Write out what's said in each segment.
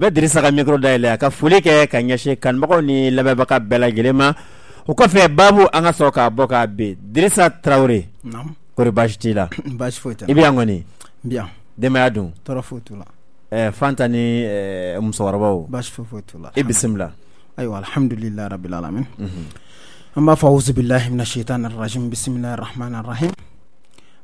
bɛ dirisa ka mikro dayɛlɛ a ka foli kɛ ka ɲɛsin kanubagaw ni lamɛnbaga bɛɛ lajɛlen ma o kɔfɛ babu an ka sɔrɔ k'a bɔ k'a ben dirisa tarawele kori basi t'i la i bi yan kɔni denbaya dun eh, fanta ni eh, musokɔrɔbaw i bisimila ayiwa alhamdulilahi rabilalamin mm -hmm. an b'a fɔ auzubilahi min ashaitan arrajim bisimilahi rahmani rahim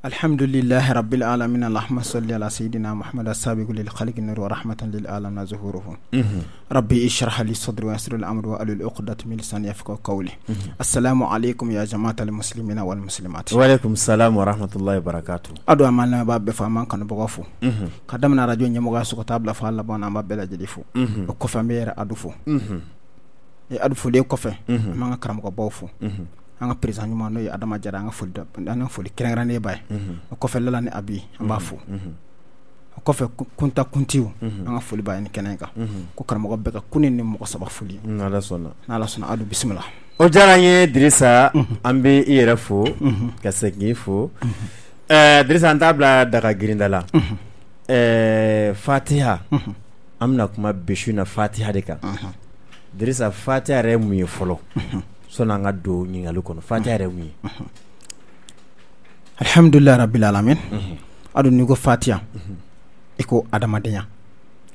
alhamdulillahi rabbil alamin allahumma salli ala sayidina muhammad asabiqu lil khalqi nur wa rahmatan lil alamin zuhuruhu mhm. rabbi ishrah li sadri wa yassir li amri wa ahlul uqdat min lisani yafqahu qawli mhm. assalamu alaykum ya jama'ata al muslimina wal muslimat wa alaykum assalam wa rahmatullahi wa barakatuh adu amana ba be fama kan bogo fu mhm. ka damna radio nyamo ga su ko tabla fa alla bona ma be la jadi fu e ko fa mere adu fu e adu fu le ko fe ma nga ko baw an ka président ɲuman n'o ye adama jara an ka foli an ka foli kɛrɛnkɛrɛnnen ba ye o kɔfɛ lala ni abi an b'a fo o kɔfɛ kunta kuntiw an ka foli b'a ye ni kɛnɛ kan ko karamɔgɔ bɛɛ ka kun ni mɔgɔ saba foli n'ala sɔnna n'ala sɔnna adu bisimila o diyara an ye dirisa an bɛ i yɛrɛ fo ka segin k'i fo ɛɛ dirisa an t'a bila daga girinda la ɛɛ fatiha an bɛna kuma bisu na fatiha de kan dirisa fatiha yɛrɛ ye mun ye fɔlɔ Sɔni an ka don ɲininkali kɔnɔ fatiha yɛrɛ mun ye alihamudulila rabil alamina hali n'i ko fatiya i ko adamadenya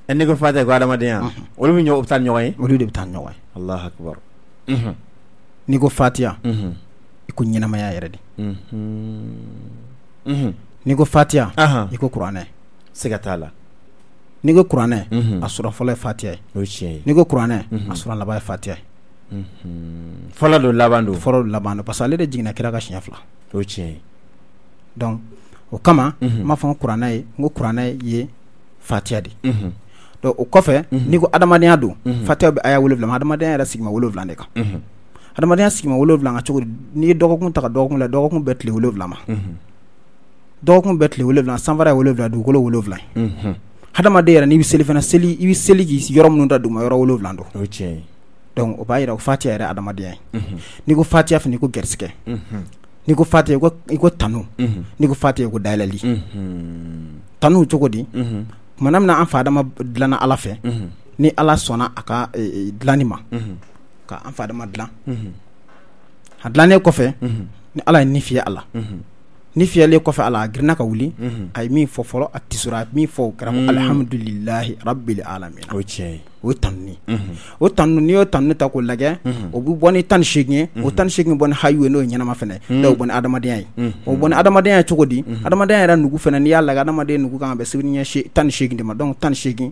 ɛ n'i ko fatiya i ko adamadenya mhm. olu bɛ ɲɔgɔn bɛ taa ɲɔgɔn ye olu de bɛ taa ɲɔgɔn ye Alahu akibaru mhm. mhm. n'i ko fatiya i ko ɲɛnamaya yɛrɛ de n'i ko fatiya i ko kuranɛ siga t'a la n'i ko kuranɛ a sɔrɔ fɔlɔ ye fatiya ye o ye tiɲɛ ye n'i ko kuranɛ a sɔrɔ laban ye fatiya ye Fɔlɔ don laban don fɔlɔ laban parce que de jiginna kira ka siɲɛ fila o tiɲɛ dɔn o kama n b'a fɔ kuranɛ ye n ko kuranɛ ye de n'i ko don fatiya bɛ a y' adamadenya yɛrɛ de n'i ye dɔgɔkun la dɔgɔkun tile wolonwula ma dɔgɔkun bɛ tile wolonwula sanfara ye wolonwula n'i bɛ seli fana seli i seli donc o b'a yira ko fatiya yɛrɛ adamadenya ye mhm. n'i ko fatiya fana i ko garisigɛ mhm. n'i ko fatiya i ko tanu n'i ko fatiya i ko dayɛlɛli mhm. tanu cogo di tumana min na an fa adama dilanna ala fɛ ni ala sɔnna a ka e, e, dilanni ma ka an fa adama dilan a dilannen kɔfɛ ni ala ye ni fiyɛ a la ni fiyale kɔfɛ ala a girinna ka wuli a ye min fɔ fɔlɔ a tisura a min fɔ o kɛra ko mm. alihamudulilahi rabili alamina o tiɲɛ ye o ye tanuni o tanu n'i y'o tanu ta k'o lajɛ o bɛ bɔ ni tan ni seegin ye o tan ni seegin bɔ ni hayi ye n'o ye ɲɛnama fana dɔw mm. bɔ ni adamadenya ye o bɔ ni adamadenya ye cogo di adamadenya yɛrɛ nugu fana n'i y'a lajɛ adamaden nugu kan ka bɛn sibiri ɲɛ tan ni seegin de ma dɔnku tan ni seegin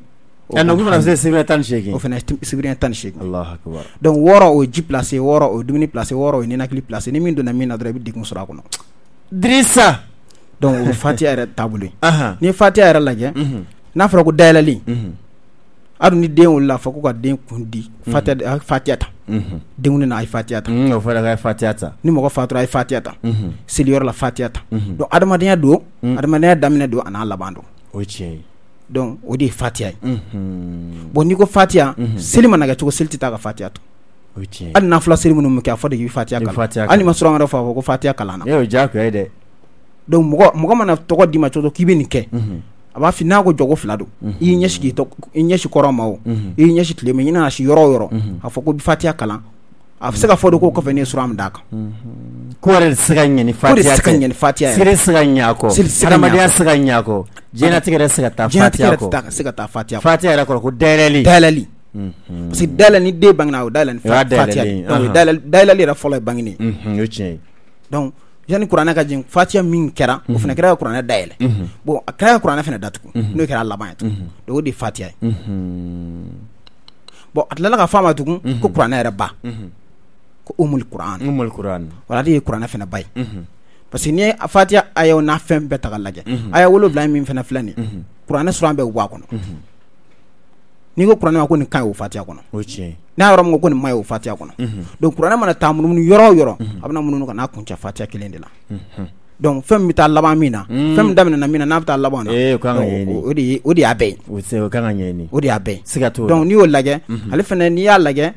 nugu fana bɛ se sibiriya tan ni seegin o fana sibiriya tan ni seegin donc wɔɔrɔ o ye ji place wɔɔrɔ o ye dumuni place wɔɔrɔ o ye ninakili place ni min donna min na dɔrɔn i bɛ degun sɔrɔ a kɔnɔ dirisa donc o fatiya yɛrɛ taabolo ye n'i ye fatiya yɛrɛ lajɛ n'a fɔra ko dayɛlɛli hali ni den wolola fɔ ko ka den kun di fatiya ta denw na a ye fatiya ta o fɔra k'a fatiya ta ni mɔgɔ fatura a ye fatiya ta seliyɔrɔ la fatiya ta donc adamadenya don adamadenya daminɛ don a n'a laban don o tiɲɛ ye donc o de ye fatiya ye bon n'i ko fatiya seli mana kɛ cogo seli tɛ taa ka fatiya to hali na fila seli minnu bɛ kɛ a fɔ de k'i fatiya kalan hali ma surun wɛrɛ fɔ a fɔ ko fatiya kalan na. yɔrɔ diyagoya ye dɛ. donc mɔgɔ mɔgɔ mana tɔgɔ d'i ma cogo k'i bɛ nin kɛ a b'a f'i n'a ko fila don i y'i ɲɛsin i ɲɛsin kɔrɔ ma o mhm. i y'i ɲɛsin tile ma i nana si yɔrɔ o yɔrɔ mhm. a fɔ ko fatiya kalan a bɛ se ka fɔ de ko kɔfɛ ne ye sura min d'a kan. ko yɛrɛ de se ka ɲɛ ni fatiya tɛ ko se ka ɲɛ ni a kɔ adamadenya se ka parce que dala ni den bangena o dala ni fatiya dayɛlɛli yɛrɛ fɔlɔ ye bangeni donc yani kuranɛ ka jigin fatiya min kɛra o fana kɛra ka kuranɛ dayɛlɛ bon a kɛra ka kuranɛ fana datugu n'o kɛra laban ye tugun donc o de ye fatiya ye bon a tilala ka fɔ a ma tugun ko kuranɛ yɛrɛ ba ko umul kuran umul kuran wala de ye kuranɛ fana ba ye parce que n'i ye fatiya ayaw n'a fɛn bɛɛ ta k'a lajɛ aya wolonwula min fana filɛ nin ye kuranɛ suran bɛ bɔ kɔnɔ n'i ko kuranɛ ma ko nin ka o fatiya kɔnɔ n'a yɔrɔ min ko ko nin o fatiya kɔnɔ donc kuranɛ mana taa munumunu yɔrɔ yɔrɔ a bɛna munumunu ka n'a kuncɛ fatiya kelen de la donc fɛn min bɛ taa laban min na fɛn min daminɛna min na n'a bɛ taa laban na de y'a bɛɛ de y'a bɛɛ donc n'i y'o lajɛ ale fana n'i y'a lajɛ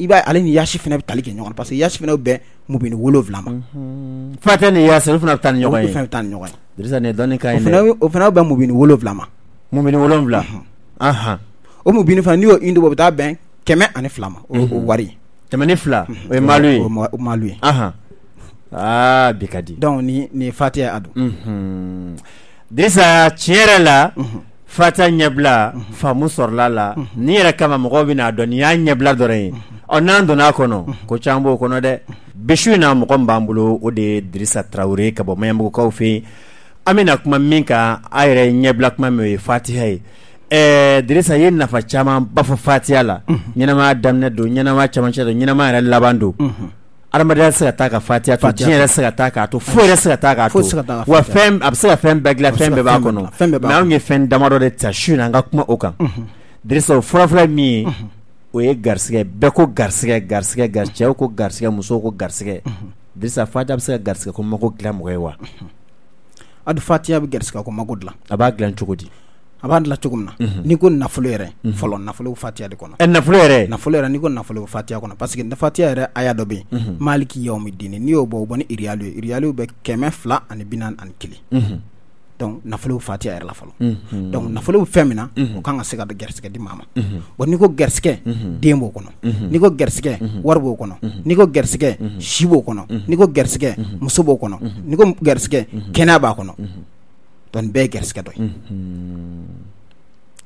i b'a ale ni yasi fana bɛ tali kɛ ɲɔgɔn parce que yasi fana bɛ mubili wolonwula ma fatɛ bɛ taa ni ma mubili wolonwula o mubini fana n'i y'o indi bɔ o bɛ taa bɛn kɛmɛ ani fila ma o mhm. wari kɛmɛ ni fila mhm. o ye malu ye o malu ye aa bi ka di donc ni ni fatiya a mhm. don desa tiɲɛ yɛrɛ la fata ɲɛbila faamu sɔrɔla la ni yɛrɛ kama mɔgɔw bɛna dɔn ni y'a ɲɛbila dɔrɔn ye ɔ n'an donna a kɔnɔ ko caman b'o kɔnɔ dɛ bisu in na mɔgɔ min b'an bolo o de ye dirisa tarawele ka bɔ maɲanbugukaw fɛ yen an bɛna kuma min kan a yɛrɛ ɲɛbila kuma min o ye fatiha ye ɛɛ dirisa ye nafa caman ba fɔ fatiya la ɲɛnamaya daminɛ don ɲɛnamaya camancɛ don ɲɛnamaya yɛrɛ laban don adamadenya se ka taa ka fatiya to diɲɛ yɛrɛ se ka taa k'a to foyi yɛrɛ se ka taa k'a to wa fɛn a bɛ se ka fɛn bɛɛ dilan fɛn bɛɛ b'a kɔnɔ mɛ anw ye fɛn damadɔ de ta su in na an ka kuma o kan dirisa o fɔlɔfɔlɔ min ye o ye garisigɛ bɛɛ ko garisigɛ garisigɛ gari cɛw ko garisigɛ musow ko garisigɛ dirisa fatiya bɛ se ka garisigɛ ko mako dilan mɔgɔ ye wa adu fatiya bɛ garisigɛ ko mako dilan a b'a dilan cogo di a b'a dilan cogo min na n'i ko nafolo yɛrɛ fɔlɔ nafolo fatiya de kɔnɔ nafolo yɛrɛ nafolo yɛrɛ n'i ko nafolo fatiya kɔnɔ parce que fatiya yɛrɛ a dɔ bɛ yen maliki y'aw min n'i y'o bɔ o bɔ ni iriyali ye iriyaliw bɛ kɛmɛ fila ani bi naani ani kelen donc nafolo fatiya yɛrɛ la fɔlɔ donc nafolo bɛ fɛn min na o kan ka se ka garisigɛ di maa ma bon n'i ko garisigɛ den b'o kɔnɔ n'i ko garisigɛ wari b'o kɔnɔ n'i ko garisigɛ si b'o kɔnɔ n'i ko garisigɛ muso b'o kɔnɔ n'i ko garisigɛ kɛnɛya b'a kɔnɔ Mm-hmm. Donc bɛɛ ye dɔ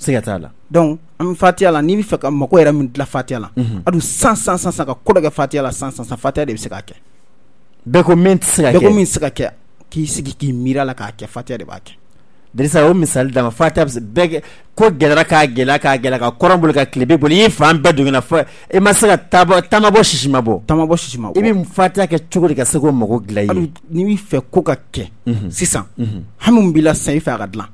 ye siga t'a la mm-hmm. dɔnku an la n'i bɛ fɛ min dilan la a dun san san san ka ko dɔ kɛ fatiya la san de bɛ ko min se la k'a kɛ de Dirisa o misali dama fɔ a ta ko gɛlɛyara k'a gɛlɛya k'a gɛlɛya ka kɔrɔn boli ka tilebe boli i fan bɛɛ dongina fɔ i ma se ka taabɔ tamabɔ sisi bɔ tamabɔ bɔ i kɛ cogo di ka se k'o mago dilan i ye hali n'i b'i fɛ ko ka kɛ sisan hami min b'i la sisan i fɛ a ka dilan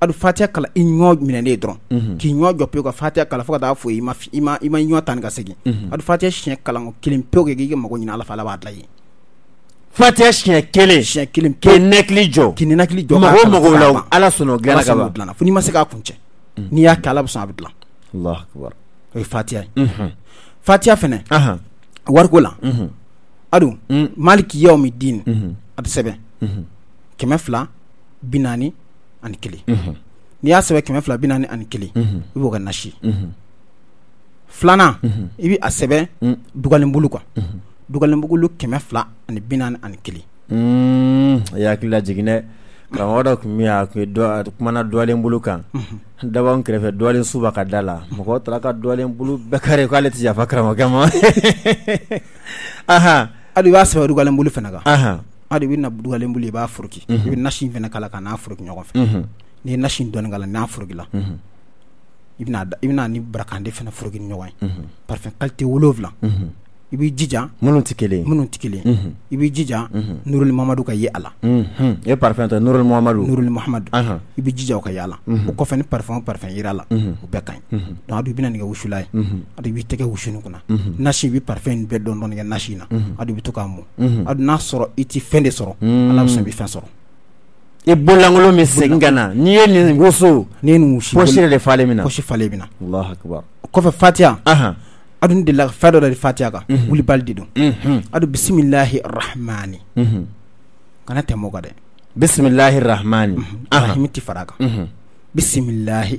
hali fatiya kala i ɲɔ minɛnen dɔrɔn unhun k'i ɲɔ jɔ pewu ka fatiya kalan fo ka taa fɔ i ma i ma i ma ka segin hali fatiya siɲɛ kalan ko pewu kɛ k'i ka mago ɲɛna Ala fɛ Ala b'a dilan i ye Fatiyaj kene kele, kene kli jo, mou mou la ou, ala son o glen agaba. Founi masek akounche, niya kalab son abid mm. lan. Allah akbar. E, Fatiya mm-hmm. fene, wark wala, mm-hmm. adu mm. maliki yo mi din mm-hmm. atsebe, keme fla binani anikele. Niyasebe keme fla binani anikele, wibu gen nashi. Flana, ibi atsebe, mm. dugalem bulu kwa. duglenbugulu kɛmɛ fila ani bi ani kelen hmm, i hakilila jigin dɛ karamɔgɔ dɔ tun min a tun ye kumana dɔlen bolo kan daba kɛrɛfɛ dɔlen suba ka da la mɔgɔ taara ka dɔlen bolo bɛɛ kari k'ale tɛ yafa karamɔgɔkɛ ma ahan hali i b'a sɛbɛn dugalen bolo fana kan ahan i bɛ na dugalen bolo i b'a foroki i bɛ nasi fana k'a la ka n'a foroki ɲɔgɔn fɛ n'i ye nasi dɔɔni k'a n'a forokila la bɛna i bɛna ni barakanden fana foroki ni ɲɔgɔn ye parfɛn kalite wolonwula i b'i jija minnu tɛ kelen minnu tɛ kelen i b'i jija nurmamadu ka ye a la e ta nurmamadu nurmamadu i bɛ jija o ka yala o kɔfɛ ni pafɛn pafɛn jira la o bɛɛ ka ɲi don bɛ bɛna nɛgɛ wusula ye a b'i tɛgɛ wusu kɔnɔ nasi bɛ pafɛn in bɛɛ dɔn dɔnkɛ nasi in na a bɛ to k'a mun a n'a sɔrɔ i tɛ fɛn de sɔrɔ ala bɛ i bɛ fɛn sɔrɔ i e bɔlankolon min segin ka na n'i ye nin woso ni nin de falenlen min na kosi falenlen min na o kɔfɛ fatiya aɗum ni della faɗoɗade fatiha ka mhm. wuli balɗi ɗum mhm. adu bisimillahi rahmani mhm. kana temoka de bisimillahi rahmani rahimiti faɗaka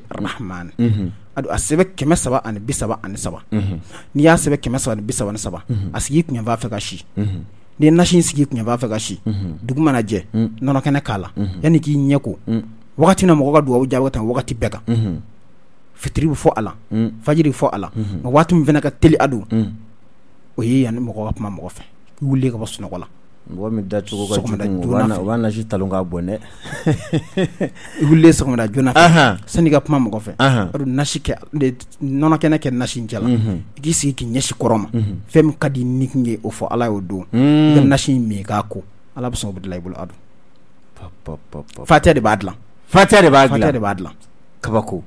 rahmani aɗo a sɛbɛ saba ani bi saba ani saba n'i y'a sɛbɛ kɛmɛ saba ani bi saba saba a sigi kun b'a fɛ si n'i nashin nasi sigi kun b'a fɛ dugu mana jɛ nɔnɔ kɛnɛ k'a la k'i ɲɛ wakati wagati na mɔgɔ ka duwawu jaabi ka fitiri bɛ fɔ a la mm. fajiri bɛ fɔ a la mm-hmm. nka waati min fana ka teli a don mm. o ye yanni mɔgɔ ka kuma mɔgɔ fɛ i wuli ka bɔ sunɔgɔ la mɔgɔ min dacogo ka jugu u b'a nasi talon k'a bɔn dɛ i wulilen sɔgɔmada joona fɛ sani i ka kuma mɔgɔ fɛ o nasi kɛ nɔnɔ kɛnɛ kɛ nasi in cɛ mm-hmm. i k'i sigi k'i ɲɛsin kɔrɔ ma mm-hmm. fɛn min ka di ni kun ye o fɔ ala y'o don i ka mm. nasi in min k'a ko ala bɛ sɔn o bɛ dilan i bolo a don fatiya de b'a dilan fatiya de b'a dilan kabako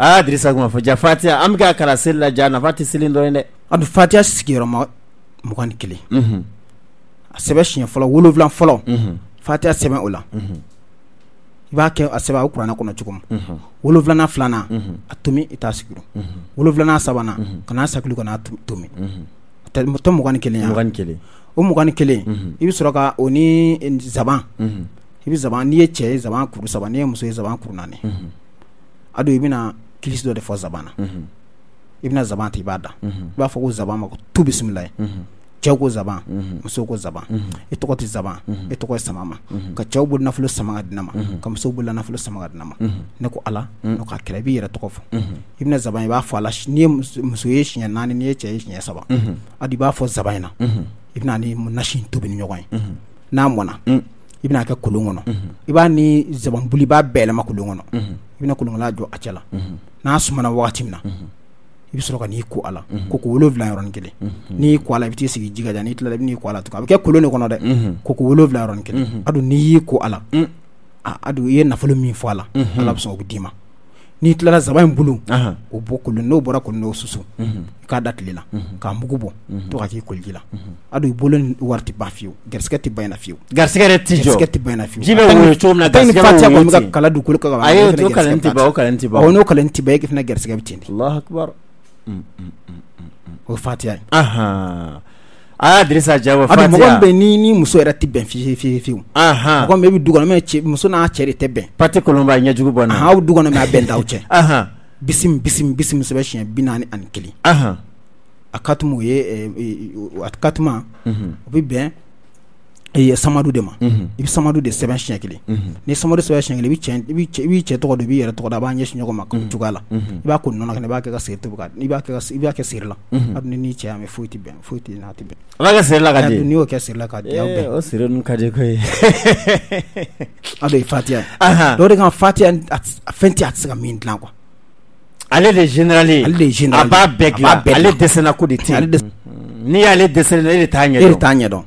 aa dirisa kuma fɔ ja fatiya an bɛ k'a kalan seli la ja nafa tɛ seli dɔrɔn ye dɛ. a dun fatiya sigiyɔrɔma mugan ni kelen. Mhm. a sɛbɛn siɲɛ fɔlɔ wolonwula fɔlɔ. Mhm. fatiya sɛbɛn o la. Mhm. i b'a kɛ a sɛbɛn o kuranɛ kɔnɔ cogo min. wolonwula filanan a tomi i t'a sigi dɔn. wolonwula sabanan ka n'a sakili kana n'a tomi. tɔ mugan ni kelen ya mugan ni o mugan ni kelen i bɛ sɔrɔ ka o ni zaban. i bɛ zaban n'i ye cɛ ye zaban kuru saba n'i ye muso ye zaban kuru naani. ado don i bɛna kilisi dɔ de fɔ zaban na i bɛna zaban ta i b'a mm-hmm. da i b'a fɔ ko zaban ma ko tu bisimila cɛw ko zaban musow ko zaban i tɔgɔ tɛ zaban i tɔgɔ ye sama ma mm-hmm. ka cɛw bolo nafolo sama ka di ka musow bolo nafolo sama ka di ne ko ala ne ka kɛlɛ i b'i yɛrɛ tɔgɔ fɔ i bɛna zaban i b'a fɔ a la n'i ye muso ye siɲɛ naani n'i ye cɛ ye siɲɛ saba hali i b'a fɔ zaban in na i bɛna ni nasi tobi ni ɲɔgɔn ye n'a mɔna i bena kɛ kolon kɔnɔ i b'a ni zabanbuli mhm. i b'a bɛɛlɛma kolon kɔnɔ i bɛna kolonkala jɔ a cɛla la mhm. n'a sumana wagati min na mhm. i bɛ sɔrɔ ka n'i ko a la koko ko wolonwula kele kelen n'i ko a la i bɛ sigi ji ka jan n'i tila i bɛ'i ko a la to a bɛ kɛ kolon de kɔnɔ dɛ ko ko wolonwula yɔrɔin kelen a n'i y'i ko a la mm. a i ye nafolo min fɔ a la ala bɛ sɔn o bɛ d'i ma n'i tilala saban in bolo o bɔ kolon n'o bɔra kolon n'o susu mhm. k'a da tile la mhm. k'a mugu bɔ mhm. to ka k'i koliji la hali i bolo ni wari tɛ ban fiyewu garisigɛ tɛ ban in na fiyewu garisigɛ yɛrɛ tɛ jɔ garisigɛ tɛ ban in na fiyewu ji bɛ woyo cogo min na garisigɛ bɛ woyo ten fatiya kɔni bɛ ka kala dugukolo kan ka ban ayi o t'o tɛ ban o kala tɛ ban awɔ n'o kala tɛ ban e fana garisigɛ bɛ ten de o ye fatiya ye aa dirisa jawo fatiya mɔgɔ min bɛ ni ni muso yɛrɛ tɛ bɛn fiyewu fiyewu fiyewu mɔgɔ min bɛ du kɔnɔ mɛ muso n'a cɛ de tɛ bɛn pati kolonba ɲɛjugu bɔ n na aw du kɔnɔ mɛ a bɛn t'aw cɛ bisimi bisimi bisimi sɛbɛn siɲɛ bi naani ani kelen a ka tumu o ye a ka tuma o bɛ bɛn samadu mhm. de ma i bɛ samadu de sɛbɛn siɲɛ kelen ni samadu sɛbɛn siɲɛ kelen i b'i cɛ tɔgɔ don b'i yɛrɛ tɔgɔ da a b'a ɲɛsin ɲɔgɔn ma mhm. cogoya la mhm. i b'a ko nɔnɔ kɛnɛ i b'a kɛ ka siri to i b'a kɛ sirila hali ni n'i cɛ yan mɛ foyi tɛ bɛn foyi tɛ n'a tɛ bɛn ala ka sirila ka di n'i y'o kɛ sirila ka di aw bɛn o siri ninnu ka di ko ye a dɔ ye fatiya dɔ de kan fatiya fɛn tɛ a tɛ se ka min dilan kuwa ale de generale ale de generale a b'a bɛɛ dilan ale dɛsɛna ko de tɛ n'i y'ale dɛsɛ e de t'a ɲɛdɔn e de t'a ɲɛdɔn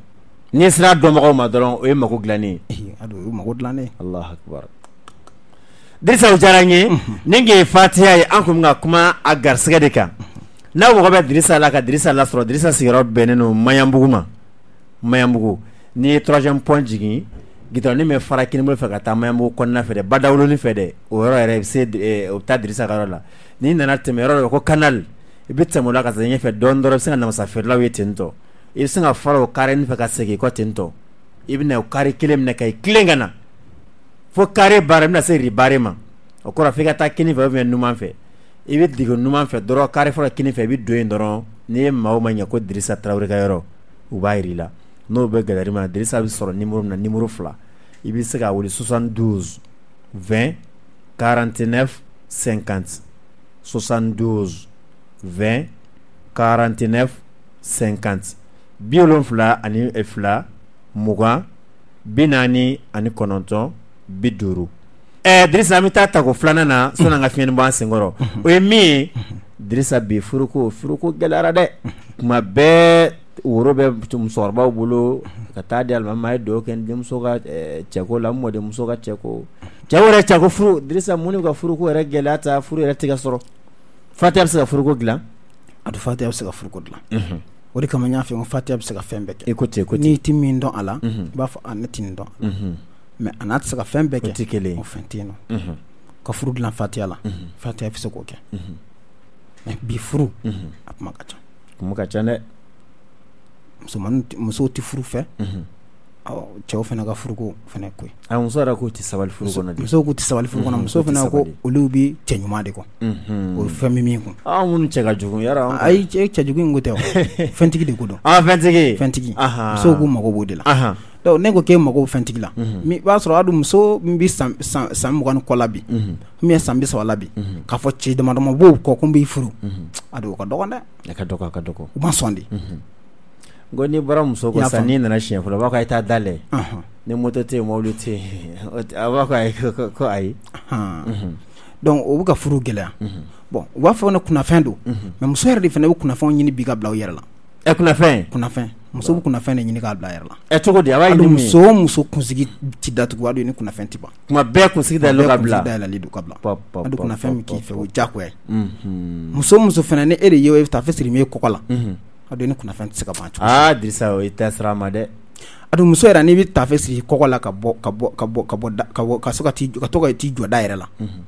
N'i sera dɔnbagaw ma dɔrɔn o ye mago dilanen ye, mago dilanen ye, Alahu Dirisa o diyara an ye, unhun, nin ye fatiha ye an tun bɛ ka kuma a garisigɛ de kan, n'aw mago bɛ Dirisa la ka Dirisa lasɔrɔ Dirisa sigiyɔrɔ bɛnnen don Maɲanbugu ma, Maɲanbugu n'i ye troisième point jigin goudron nin bɛ fara kinibolo fɛ ka taa Maɲanbugu kɔnɔna fɛ dɛ badawolonin fɛ dɛ o yɔrɔ yɛrɛ i bɛ se e, o bɛ taa Dirisa ka yɔrɔ la n'i nana tɛmɛ yɔrɔ dɔ ko canal i bɛ tɛmɛ o la ka taa ɲɛfɛ dɔɔnin dɔrɔn i bɛ se ka namasafeerelaw ye ten tɔ i bɛ se ka fara o kare in fɛ ka segi i kɔ ten tɔ i bɛ o kare kelen minɛ ka i tilen ka na fo kare baara i bɛna se ribare ma o kɔrɔ f'i ka taa kini fɛ ubiyɛn numan fɛ i bɛ dege numan fɛ dɔrɔn kare fɔlɔ kini fɛ i bɛ don yen dɔrɔn n'i ye maa o ɲɛ ko dirisa tarawele ka yɔrɔ u b'a yir'i la n'o bɛ gɛlɛya ma dirisa bɛ sɔrɔ nimoro min na fila i bɛ se ka wele soixante douze vingt quarante neuf cinquante soixante douze bi ani fila mugan bi naani ani kɔnɔntɔn bi duuru ɛɛ dirisa an bɛ taa tako filanan na sɔni an ka fiɲɛ bɔ an senkɔrɔ o ye min ye dirisa bi furuko furuko gɛlɛyara dɛ mhm. kuma bɛɛ woro bɛ musokɔrɔbaw bolo mhm. ka taa di alimami a ye eh, dɔw kɛ denmuso ka cɛko la n mɔdenmuso ka cɛko cɛw yɛrɛ cɛko furu dirisa mun ka furuko yɛrɛ gɛlɛya ta furu yɛrɛ tɛ ka sɔrɔ fatiya bɛ se ka furuko dilan a to fatiya bɛ se ka furuko dilan mhm o de kama n y'a fɛ ko fatiya bɛ se ka fɛn bɛɛ kɛ écoute écoute n'i ti min dɔn a la i b'a fɔ a ne ti nin dɔn mais a n'a tɛ se ka fɛn bɛɛ kɛ o tɛ kelen o fɛn tɛ yen nɔ ka furu dilan fatiya la fatiya bɛ se k'o kɛ mais bi furu a kuma ka ca kuma ka ca dɛ musomaninw musow tɛ furu fɛ Cɛw fana ka furuko fana ko yɛrɛ k'u tɛ sabali furu kɔnɔ musow tɛ sabali furu kɔnɔ muso fana ko olu bɛ cɛ ɲuman de kɔ o fɛn min min kun minnu cɛ ka jugu ayi cɛ in ko tɛ fɛntigi de ko dɔn ah, fɛntigi fɛntigi k'u mago b'o de la ne ko mago fɛntigi la i b'a sɔrɔ muso kɔ la bi san bi saba la bi k'a fɔ cɛ kɔ ko n b'i furu a ka dɔgɔn dɛ ka ka dɔgɔ u ma sɔn de ngo n'i bɔra muso ko sisan n'i nana siɲɛ fɔlɔ a b'a fɔ a' ye taa ni moto te yen te tɛ yen a b'a fɔ ayi ko ayi mhm. donc o bɛ furu gɛlɛya mhm. bon u b'a fɔ ne kunnafɛn don mhm. mais muso yɛrɛ de fana bɛ kunnafɛnw ɲini bi ka bila u yɛrɛ la ɛ e kunnafɛn kunnafɛn muso bɛ kuna de ɲini k'a bila a la e cogo di a b'a ɲini muso muso kunsigi ti datugu hali ni kunnafɛn ti ban kuma bɛɛ kunsigi dayɛlɛ ka bila kunsigi dayɛlɛlen don ka bila hali kunnafɛn min k'i fɛ o jakwe muso muso fana ne e yewe ye o ye e i a don ni kunnafɛn tɛ se ka ban cogo aa disa o i tɛ sira ma dɛ a muso yɛrɛ n'i bɛ tafe sigi kɔkɔ la ka bɔ ka bɔ ka bɔ ka bɔ da ka bɔ ka so ka t'i ka to ka t'i jɔ da yɛrɛ la mhm.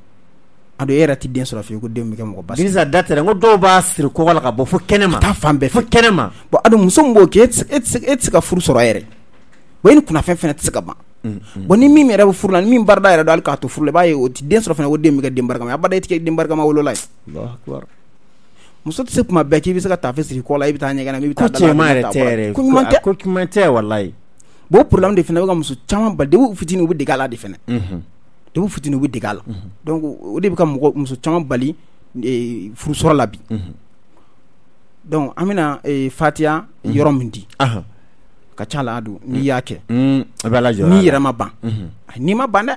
a don e yɛrɛ t'i den sɔrɔ fiyewu ko den bɛ kɛ mɔgɔ basi disa da tɛ n ko dɔw b'a siri kɔkɔ la ka bɔ fo kɛnɛma taa fan bɛɛ fo kɛnɛma bɔn a muso min b'o kɛ e tɛ se e tɛ e se ka furu sɔrɔ yɛrɛ bon e ni kunnafɛn fana tɛ se ka ban mhm, mhm. bon ni min yɛrɛ bɛ furu la ni min barida yɛrɛ don hali k'a to furu la i b'a ye o tɛ den sɔrɔ fana o den bɛ kɛ den barikama a bada e tɛ kɛ den barikama wolola ye muso tɛ se kuma bɛɛ k'i bɛ se ka tafe siri kɔ la i bɛ taa ɲɛgɛn na i bɛ taa da la tɛ ko ɲuman tɛ ko ɲuman tɛ walayi bon o problème de fana bɛ ka muso caman mhm. mhm. bali depi fitini u bɛ dege a la de fana depi fitini mhm. u bɛ dege a la donc o de bɛ ka mɔgɔ muso caman bali furu la mm. bi donc an bɛna fatiya yɔrɔ min di ka ca la don n'i y'a kɛ n'i yɛrɛ ma ban n'i ma ban dɛ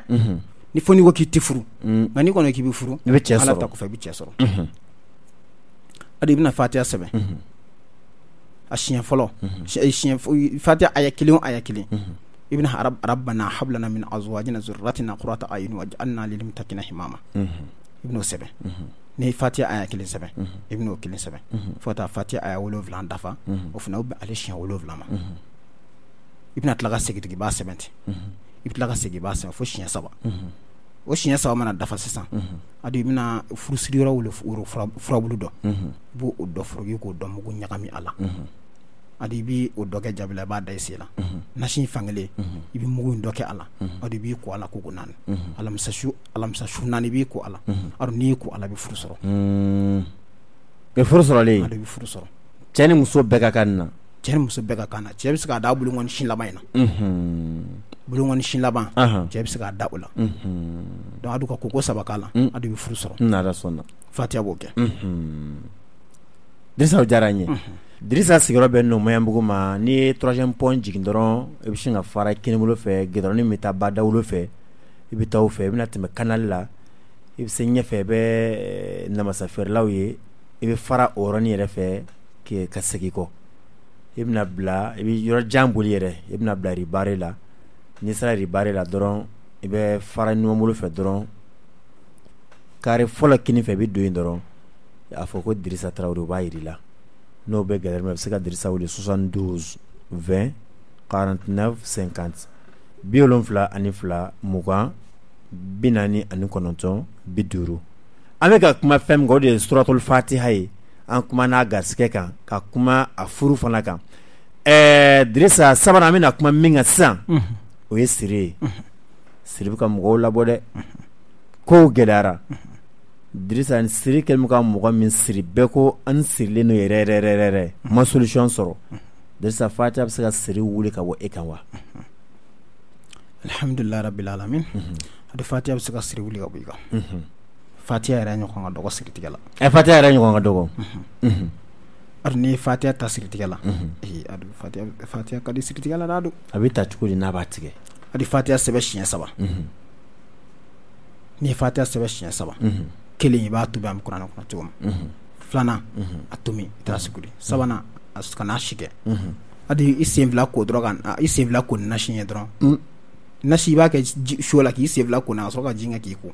ni fo n'i ko k'i tɛ furu nka n'i kɔni k'i bɛ furu ala ta kɔfɛ i bɛ cɛ sɔrɔ hali mhm. mhm. i bɛna fatiya sebe a siɲɛ fɔlɔ siɲɛ fatiya aya kelen o aya kelen mhm. i bɛna arab rabbana hablana min azwajina zurratina qurrata ayun waj'alna lil muttaqina imama i bɛn'o sɛbɛn ni fatiya aya kelen sɛbɛn i bɛn'o kelen sɛbɛn fo ka taa aya wolonwula dafa o fana o bɛ ale siɲɛ wolonwula ma i bɛna tila ka segin b'a sɛbɛn ten i tila ka segin b'a sɛbɛn fo siɲɛ saba o siɲɛ saba mana dafa sisan a de bɛna furusiri yɔrɔ furabulu dɔn i b'o o dɔ foroki k'o dɔn mugu ɲagami a la a i b'i o dɔ kɛ jabila i b'a da i sen la nasi fan i bɛ mugu in dɔ kɛ a la o de b'i ko a la ko ko naani alamisa alamisa su naani b'i ko a la n'i ko ala bɛ furu sɔrɔ bɛ furu sɔrɔlen ale bɛ furu sɔrɔ cɛ ni muso bɛɛ ka kan na cɛ ni muso bɛɛ ka kan na cɛ bɛ se k'a d'a bulu ŋɔni sin laban in na bulon kɔni sin laban cɛ bɛ se k'a da o la mhm. donc a dun ka koko saba k'a la mm. a dun bɛ furu sɔrɔ n'ala sɔnna fatiya b'o kɛ mhm. Dirisa o diyara n ye mhm. Dirisa sigiyɔrɔ bɛ nɔ ma n'i ye troisième pont jigin dɔrɔn i bɛ sin ka fara kinibolo fɛ goudron bɛ taa Badawolo fɛ i bɛ taa o fɛ i bɛna tɛmɛ canal la i bɛ se ɲɛfɛ i bɛ namasafeerelaw ye i bɛ fara o yɔrɔnin yɛrɛ fɛ ka segin kɔ i bɛna bila i bɛ yɔrɔ jan boli yɛrɛ i bɛna bila Ribare la N'i sera Ribare la dɔrɔn i bɛ fara ɲɔnbolo fɛ dɔrɔn carré fɔlɔ kinin fɛ i bɛ don yen dɔrɔn a fɔ ko Dirisa Traoré o b'a jir'i la n'o bɛ gɛrɛ la i bɛ se ka Dirisa wele 72 20 49 50 72 20 49 50 an bɛ ka kuma fɛn min kan o de ye suratuli fatiha ye an kuma na garisigɛ kan ka kuma a furu fana kan ɛɛ Dirisa sabanan an bɛna kuma min kan sisan o ye siri ye siri bɛ ka mɔgɔw labɔ dɛ kow gɛlɛyara dirisa ni siri kɛlen ka mɔgɔ min siri bɛɛ ko an sirilen n'o yɛrɛ yɛrɛ yɛrɛ yɛrɛ ma solution sɔrɔ dirisa fatiya bɛ se ka siri wuli ka bɔ e kan wa alhamdulilahi rabbil alamin hali fatiya bɛ se ka siri wuli ka bɔ i e kan fatiya yɛrɛ ɲɔgɔn ka dɔgɔ siritigɛ la ɛ fatiya yɛrɛ ɲɔgɔn ka dɔgɔ Ar ni fatiya mhm. ta siritigɛ la fatiya ka di siritigɛ la n'a don a bɛ ta cogo di n'a b'a tigɛ a di fatiya sɛbɛn siɲɛ saba n'i fatia sebe shinya saba kelen i b'a to bɛ a kuranɛ kɔnɔ cogo ma filanan a to min i taara sigi sabanan kana si kɛ a i ko dɔrɔn i sen ko nasi shinya dɔrɔn nasi i b'a kɛ so la k'i sen ko na a jinga ka jigin k'i ko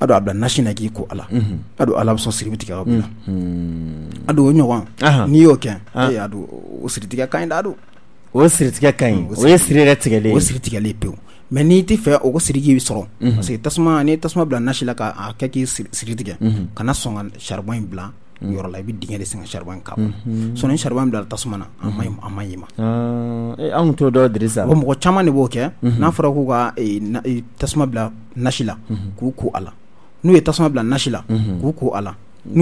ado abla bila na k'i ko ala mhm. ado ala bɛ sɔn siri bɛ tigɛ ado o wa n'i y'o ken ee ado o siri tika kain ɲi da do o siri tika kain o hmm, ye siri yɛrɛ le o siri tigɛlen pewu mɛ n'i tɛ fe o go siriki gi sɔrɔ parce mhm. que tasuma n'i tasma bila nasi la a ah, kɛ k'i siri tika mhm. kana songa charbon saribɔn in Mm-hmm. yɔrɔ la i bɛ dingɛ de sen ka in k'a kɔnɔ mm-hmm. sinon ni charbon tasuma na a man ɲi a man ɲi i ma. E, anw t'o dɔn Dirisa. mɔgɔ caman de b'o kɛ mm-hmm. n'a fɔra k'u ka ee, ee, tasuma bila nasi la k'u ko a la n'u ye tasuma bila nasi la k'u ko a la.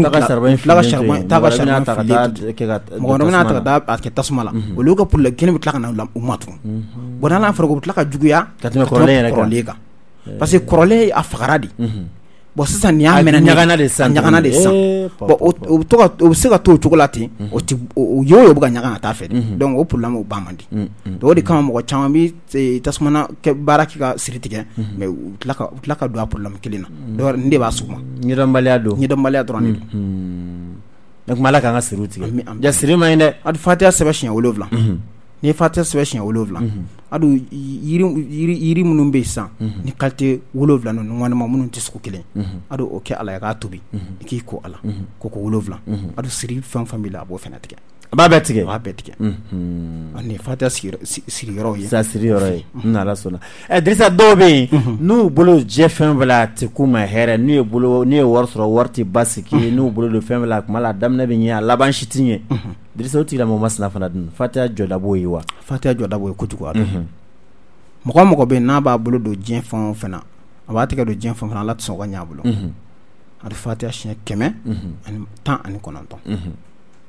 taa ka charbon filen to yen mɔgɔ wɛrɛ bɛna ta ka taa kɛ ka tasuma na mɔgɔ wɛrɛ bɛna ta ka taa kɛ tasuma la olu ka problème kelen bɛ tila ka na u ma tugun bon n'a fɔra k'u bɛ tila ka juguya ka tɛmɛ kɔrɔlen yɛrɛ kan parce que kɔrɔlen a fagara de bon sisan ni y'a mɛnna ɲagana de san ɲagana de san eh, bon o bɛ to ka o bɛ se ka to o cogo la ten o ti o ye o bɛ ka ɲaga ka fɛ donc o problème o ban man di o de kama mɔgɔ caman bɛ tasuma na baara kɛ ka siri tigɛ mais u tila ka u tila ka don a problème kelen na dɔwɛrɛ nin de b'a s'u ma ɲɛdɔnbaliya don ɲɛdɔnbaliya dɔrɔn de don ne tun b'a la k'an ka siriw tigɛ ja siri man ɲi dɛ ali fatiha sɛbɛn siɲɛ wolonwula n'i ye fatɛ sɛbɛn siɲɛ wolonwula mhm. adu yiri minnu bɛ san ni kalite wolonwula ninnu walima minnu tɛ sugu kelen mhm. adu o kɛ ala ya k'a tobi mhm. i k'i ko ala ko ko wolonwula adu siri fɛn fɛn b'i la a b'o fana tigɛ A b'a bɛɛ tigɛ a b'a bɛɛ tigɛ ani fata sigiyɔrɔ ye siriyɔrɔ ye n sɔnna disa dɔw bɛ yen n'u bolo jɛ fɛn fɛ a tɛ k'u ma hɛrɛ n'u ye bolo n'u ye wari sɔrɔ wari tɛ ba mhm. n'u bolo don fɛn fɛ a kuma la a daminɛ bɛ ɲɛ a laban si tɛ ɲɛ mhm. dsaw tigila mɔgɔ ma sina fana dun fatanya jɔdabɔ ye wa fatanya jɔdabɔ ye kojugu mɔgɔ mɔgɔ bɛ n'a b'a bolo don diɲɛ fan o fana a b'a tɛgɛ don diɲɛ fan fana ala tɛ sɔn ka ɲɛ a bolo mhm. a fatanya siɲɛ kɛmɛ ani tan ani kɔnɔntɔn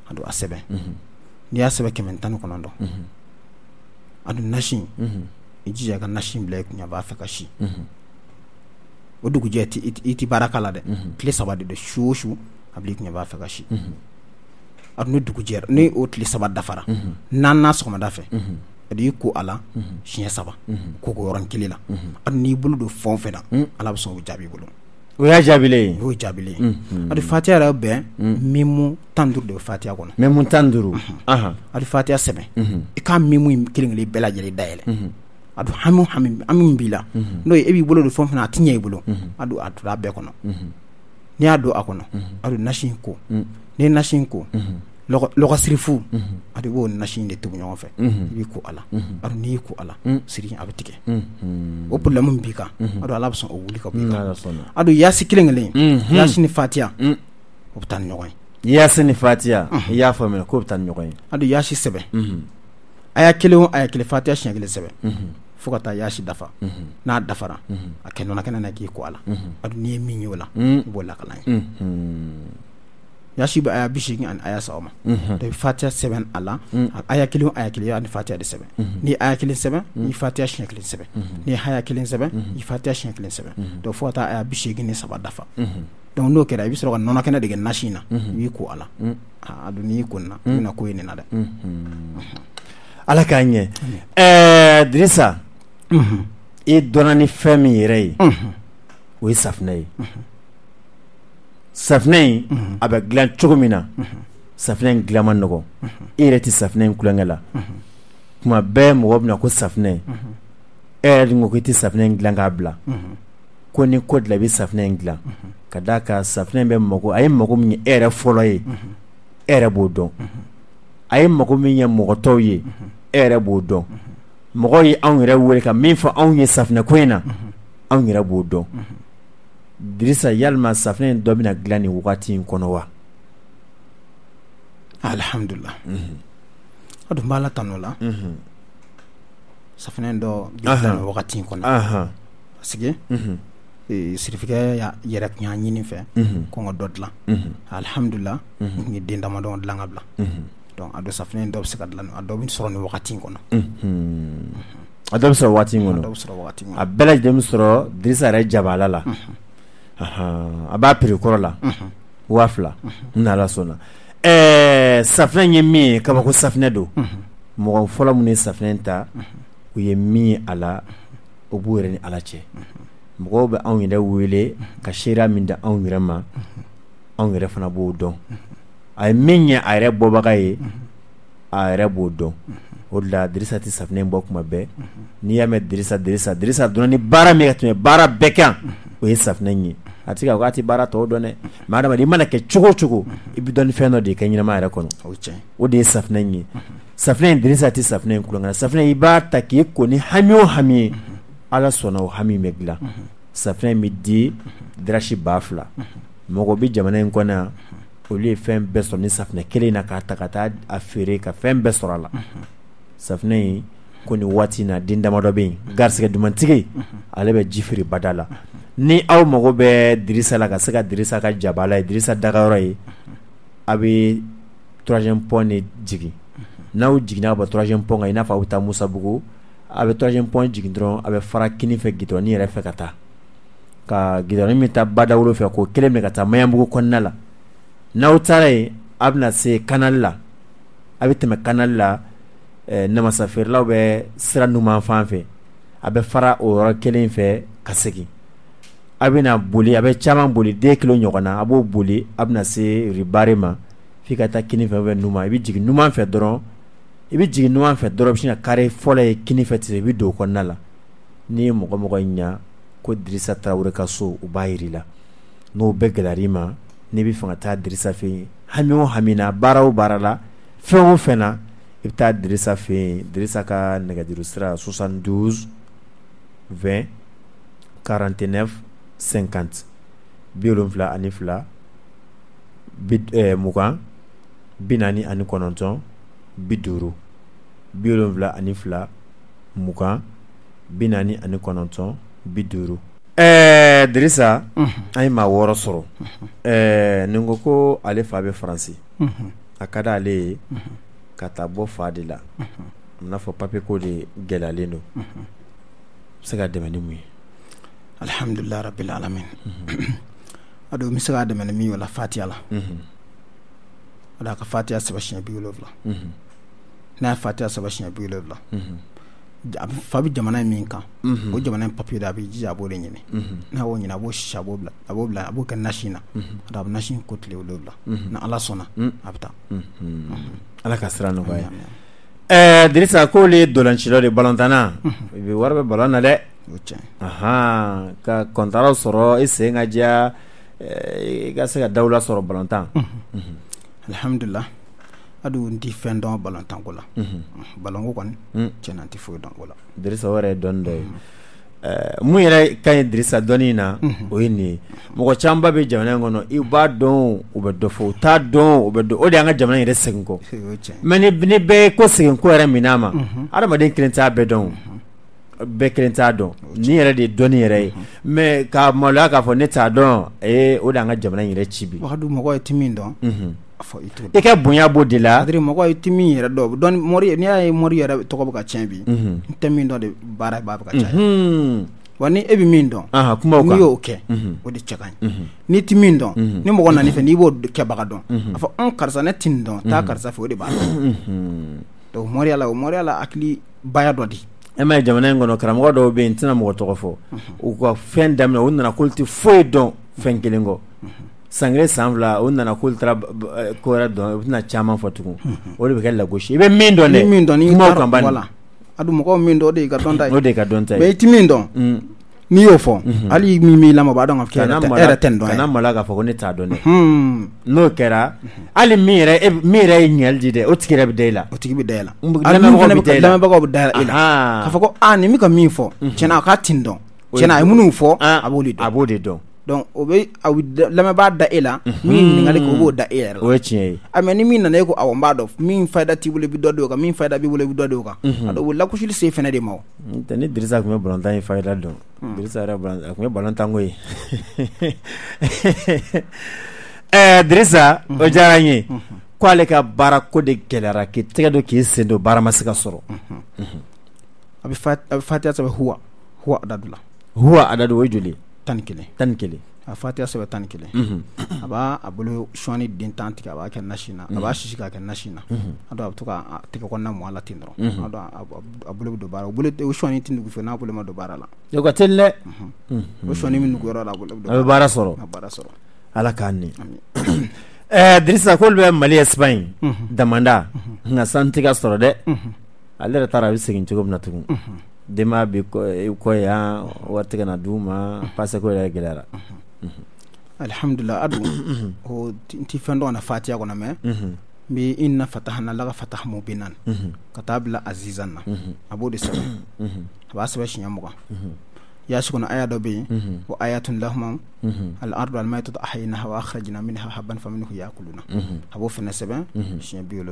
ka don mhm. n'i mhm. mhm. y'a sɛbɛ kɛmɛ tan ni kɔnɔdɔ a don nasi i jija ka nasi bila i kun b'a fɛ ka si o dugujɛ i tɛ baara la dɛ tile saba de don su o su a bila i kun b'a fɛ ka si a dun ni dugu ni o tile saba dafara nana sɔgɔmada fɛ a i ko a la siɲɛ saba ko ko yɔrɔn kelen la a n'i bolo do fɛn o fɛ na ala bɛ sɔn o jaabi bolo o y'a jaabile ye o ye jaabile ye ali fatiya yɛrɛ bɛn mimu tan duuru de bɛ fatiya kɔnɔ mimu tan duuru ali fatiya sɛbɛn i ka mimu in kelen kelen bɛɛ lajɛlen dayɛlɛ a don hami hami hami b'i la n'o ye e b'i bolo don fɛn fɛn a ti ɲɛ i bolo a don a tora a bɛɛ kɔnɔ n'i y'a don a kɔnɔ a don nasi in ko n'i ye nasi in ko lɔgɔsirifu mhm. a de b'o nasi in de tugu ɲɔgɔn fɛ i b'i ko a la mhm. n'i y'i ko a siri a bɛ tigɛ o problème b'i kan a ala bɛ sɔn o wuli ka bɔ i kan a don yaasi kelen kelen mhm. yaasi ni fatiya mm. o bɛ taa ni ɲɔgɔn ye yaasi ni fatiya i y'a faamuya k'o bɛ taa ni ɲɔgɔn ye a don yaasi sɛbɛn a y'a kelen o a y'a kelen fatiya siɲɛ kelen sɛbɛn fo ka taa yaasi dafa n'a dafara a kɛ nɔnɔ kɛnɛ na k'i ko a la a n'i ye min ye o la i mm. b'o lakalan ye yasibu aya bi ani aya saba ma mhm. dɔ fatiya sɛbɛn a la mm. aya kelen aya kelen ani fatiya de sɛbɛn mhm. ni aya kelen sɛbɛn i mm. fatiya siɲɛ kelen sɛbɛn mhm. ni haya kelen sɛbɛn i fatiya siɲɛ kelen sɛbɛn dɔ fo ka taa aya bi ni saba dafa donc n'o kɛra i bɛ sɔrɔ ka nɔnɔ kɛnɛ de nasi na i b'i ko a la a dun n'i ko i bɛna ko ye nin na dɛ ala k'a ɲɛ ɛɛ dirisa i dɔnna ni fɛn min yɛrɛ ye o ye ye safinɛ yi a bɛ dilan cogo min na safinɛ in dilan man nɔgɔn e yɛrɛ tɛ safinɛ in kulonkɛ la kuma bɛɛ mɔgɔ bɛna ko safinɛ e yɛrɛ dun ko i tɛ safinɛ in dilan k'a bila ko ni ko dilan i bɛ safinɛ in dilan ka d'a kan safinɛ in bɛ mago a ye mago min ye e yɛrɛ fɔlɔ ye e yɛrɛ b'o dɔn a ye mago min ye mɔgɔ tɔw ye e yɛrɛ b'o dɔn mɔgɔ ye anw yɛrɛ wele ka min fɔ anw ye safinɛ ko in na anw yɛrɛ b'o dɔn Dirisa yalima safinɛ in dɔ bɛna dilan nin wagati in kɔnɔ wa alihamudulila o dun b'a la tan'o mhm. la safinɛ dɔ dilan nin wagati in kɔnɔ parce mhm. ee, sirifikɛ yɛrɛ tun ɲini fɛ ko mhm. ka dɔ dilan alihamudulila n ye den damadɔ dilan ka bila donc a dɔ safinɛ dɔ bɛ se ka dilan a dɔ bɛ sɔrɔ nin wagati in kɔnɔ a dɔ bɛ sɔrɔ waati in kɔnɔ a bɛɛ lajɛlen bɛ sɔrɔ Dirisa yɛrɛ jabaala la a b'a piri kɔrɔ la mhm. waa fila mhm. n'ala sɔnna eh, safinɛ ye min ye kabako safinɛ don mhm. mɔgɔ fɔlɔ minnu ye safinɛ ta u ye min ye a la o b'u yɛrɛ ni ala cɛ mɔgɔw bɛ anw yɛrɛ wele ka seereya min da anw yɛrɛ ma anw yɛrɛ fana b'o dɔn a ye min ye a yɛrɛ bɔbaga ye a yɛrɛ b'o dɔn o de la Dirisa tɛ safinɛ bɔ kuma bɛɛ n'i y'a mɛn Dirisa Dirisa Dirisa donna ni baara min ye ka tɛmɛ baara bɛɛ kan o ye safinɛ in ye a tɛ se ka fɔ k'a tɛ baara tɔw dɔn dɛ mais hadamaden i mana kɛ cogo o cogo i bɛ dɔn fɛn dɔ de ye i ka ɲɛnamaya yɛrɛ kɔnɔ o ye tiɲɛ ye de ye safunɛ in ye safunɛ in Dirisa ti safunɛ in kulonkɛ safunɛ in i b'a ta k'i ko ni hami o hami ye Ala sɔnna o hami in bɛ dilan safunɛ in bɛ di dɔrɔmɛ ba fila mɔgɔ bɛ jamana in kɔnɔ yan olu ye fɛn bɛɛ sɔrɔ ni safunɛ kelen in na k'a ta ka taa a feere ka fɛn bɛɛ sɔrɔ a la safunɛ in ko nin waati in na den damadɔ bɛ yen garisɛgɛ dumantigi ale bɛ ji feere bada la ni aw mago bɛ dirisa la ka se ka dirisa ka jabala ye dirisa dagayɔrɔ ye a bɛ troisième point de jigin n'aw jiginna ka bɔ troisième point kan i n'a fɔ aw bɛ taa musabugu a bɛ troisième point jigin dɔrɔn a bɛ fara kini fɛ gidɔrɔni yɛrɛ fɛ ka taa ka gidɔrɔni min taa badawolo fɛ k'o kelen minɛ ka taa mayanbugu kɔnɔna la n'aw taara yen a bɛna se kanali la a bɛ tɛmɛ kanali la Eh, namasafeerelaw bɛ sira numan fan fɛ a bɛ fara o yɔrɔ kelen fɛ ka segin a bɛna boli a bɛ caman boli den kilo ɲɔgɔn na a b'o boli a bɛna se ribari ma f'i ka taa kini fɛ fɛ numan i bɛ jigin numan fɛ dɔrɔn i bɛ jigin numan fɛ dɔrɔn i bɛ sin ka kari fɔlɔ ye kini fɛ ten i bɛ don o kɔnɔna la n'i ye mɔgɔ mɔgɔ ɲa ko dirisa tarawele ka so u b'a yiri la n'o bɛɛ gɛlɛyar'i ma n'i bɛ fɛ ka taa dirisa fɛ yen hami o hami na baara o baara la fɛn o fɛn na i bɛ taa dirisa fɛ yen dirisa ka nɛgɛjuru sira 72 20 49 50 bi wolonfila ani fila bi ɛɛ mugan bi naani ani kɔnɔntɔn bi duuru bi wolonfila ani fila mugan bi naani ani kɔnɔntɔn bi duuru. ɛɛ dirisa. an ye maa wɔɔrɔ sɔrɔ. ɛɛ nin ko ko ale fa bɛ faransi. a ka d'ale ye. ka taa bɔ fa de la n'a fɔ papier ko de gɛlɛyalen don se ka dɛmɛ ni mun ye alihamdulila bɛ ala min a don n bɛ se k'a dɛmɛ min o la fatiya la a a ka fatiya saba siɲɛ bi wolonwula n'a ye fatiya saba siɲɛ bi wolonwula fabi jamana in min kan mhm. o jamana papier da bi bɛ jija a b'o de ɲini mhm. n'a wo nyina a b'o sisi a b'o bila a b'o bila a b'o kɛ nasi in na mhm. ala sona abta ala ka sira bay eh dirisa ko le dɔlanci dɔ de balantana i warbe balana le balon na ka kɔntaraw soro ese ngaja e ga se ga dawula soro balantana alhamdulillah hali mm. n ti fɛn dɔn balontanko la balonko kɔni tiɲɛna n foyi dɔn o la dirisa wɛrɛ ye dɔni dɔ ye mm. mun yɛrɛ ka ɲi dirisa dɔɔni na o ye nin ye mɔgɔ caman bɛ jamana in kɔnɔ i b'a dɔn u bɛ dɔ fɔ u t'a dɔn u bɛ dɔn o de y'an ka jamana yɛrɛ segin kɔ mɛ ni bɛɛ ye ko segin ko yɛrɛ min'a ma adamaden kelen t'a bɛɛ dɔn bɛɛ kelen t'a dɔn ni yɛrɛ de ye dɔnni yɛrɛ ye mɛ ka maloya k'a fɔ ne t'a dɔn o de y'an ka jamana yɛrɛ ci bi wagadu mɔgɔ ye ti min dɔn i ka bonya b'o de la adiri mɔgɔ i ti min yɛrɛ dɔn dɔn mɔri n'i y'a ye mɔri yɛrɛ tɔgɔ bɛ ka tiɲɛ bi mhm. n tɛ min dɔn de baara b'a bɛ ka caya mhm. wa ni e bɛ min dɔn n'i y'o kɛ mhm. o de cɛ ka ɲi n'i ti min dɔn ni mɔgɔ nan'i fɛ n'i b'o kɛbaga dɔn a fɔ anw karisa ne ti nin dɔn taa karisa fɛ o de b'a dɔn donc mɔriya la o mɔriya la hakili baya dɔ di e ma ye jamana in kɔnɔ karamɔgɔ dɔw bɛ yen n tɛna mɔgɔ tɔgɔ fɔ u ka fɛn daminɛ u nana k'olu tɛ foyi dɔn fɛn kelen kɔ san kelen san fila o nana k'olu taara ko wɛrɛ eh, dɔn u tɛna caman fɔ tugun o de bɛ kɛ lagosi i bɛ min dɔn dɛ min dɔn n'i kumaw kan bani a dun mɔgɔw min dɔn o de y'i ka dɔn ta ye o de y'i ka dɔn ta ye mɛ i ti min dɔn mm. n'i y'o fɔ hali min b'i lamɔ o b'a dɔn k'a fɔ e yɛrɛ tɛ nin dɔn kana maloya k'a fɔ ko ne t'a dɔn dɛ hmm. n'o kɛra hali min yɛrɛ e, min yɛrɛ ye ɲininkali di dɛ o tigi yɛrɛ bɛ da i e la o tigi bɛ da e i la lamɛnbagaw bɛ da i la k'a fɔ ko aa nin bɛ ka min fɔ tiɲɛna a k'a tin dɔn tiɲɛna a ye minnu fɔ ah, a b'o de dɔn a b'o de dɔn donc o bɛ aw lamɛnbaa da e la mhm. min ɲininkali kɛ o b'o da e yɛrɛ la o ye tiɲɛ ye a ah, mɛ ni min nana e ko awɔ n b'a dɔn min fayida t'i bolo i bɛ dɔ d'o kan min fayida b'i bolo i bɛ dɔ d'o kan a dɔn o bɛ se fɛnɛ de ma o. n'o ni dirisa tun bɛ balontan in fayida dɔn dirisa yɛrɛ balontan a tun bɛ balontan ko ye ɛɛ dirisa o diyara n ye k'ale ka baara ko de gɛlɛyara k'i tɛgɛ don k'i sen don baara ma se ka sɔrɔ. Mhm. Mhm. a bɛ fatiya sɛbɛn huwa huwa adadula. huwa adadu o ye joli ye tan kelen tan kelen a fatiya sɛbɛ tan kelen mhm. a b'a a bolo suwani den tan tigɛ a b'a kɛ nasi na a b'a mhm. sisi k'a kɛ nasi na mhm. a don a bɛ to k'a tɛgɛ kɔnɔna mɔ a la ten dɔrɔn a don a bolo bɛ don baara o o suwani tɛ nugu fɛ n'a bolo ma don baara la o eh, ka teli dɛ o suwani min nugu yɔrɔ la a bolo a bɛ baara sɔrɔ a baara sɔrɔ ala k'a ni ɛɛ dirisa k'olu bɛ mali ɛsipa damanda nka san tɛ ka sɔrɔ dɛ ale yɛrɛ taara a bɛ segin cogo min na tugun dema bi kɔ yan wari tɛ na yɛrɛ gɛlɛyara adu o ti fɛn dɔ kana fatiya kɔnɔ mɛ n bɛ na fatahana laka fatahamu bɛ naani ka taa bila azizan na a b'o de sɛbɛn a b'a sɛbɛn siɲɛ mugan yasi kɔnɔ aya dɔ bɛ yen ko ayatun tun al ardu al to ahayina wa akhrajna minha haban faminhu yakuluna a b'o fana sɛbɛn siɲɛ